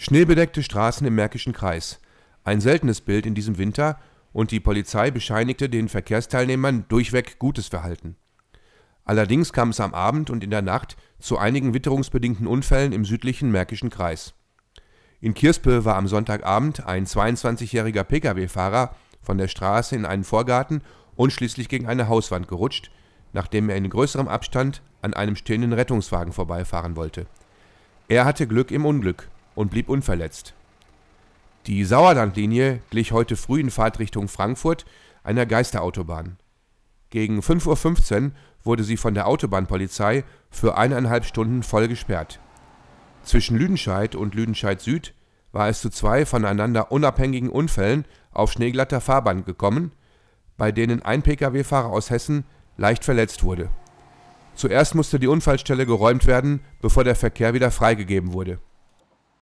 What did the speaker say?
Schneebedeckte Straßen im Märkischen Kreis. Ein seltenes Bild in diesem Winter und die Polizei bescheinigte den Verkehrsteilnehmern durchweg gutes Verhalten. Allerdings kam es am Abend und in der Nacht zu einigen witterungsbedingten Unfällen im südlichen Märkischen Kreis. In Kirspe war am Sonntagabend ein 22-jähriger Pkw-Fahrer von der Straße in einen Vorgarten und schließlich gegen eine Hauswand gerutscht, nachdem er in größerem Abstand an einem stehenden Rettungswagen vorbeifahren wollte. Er hatte Glück im Unglück und blieb unverletzt. Die Sauerlandlinie glich heute früh in Fahrtrichtung Frankfurt einer Geisterautobahn. Gegen 5.15 Uhr wurde sie von der Autobahnpolizei für eineinhalb Stunden voll gesperrt. Zwischen Lüdenscheid und Lüdenscheid Süd war es zu zwei voneinander unabhängigen Unfällen auf schneeglatter Fahrbahn gekommen, bei denen ein Pkw-Fahrer aus Hessen leicht verletzt wurde. Zuerst musste die Unfallstelle geräumt werden, bevor der Verkehr wieder freigegeben wurde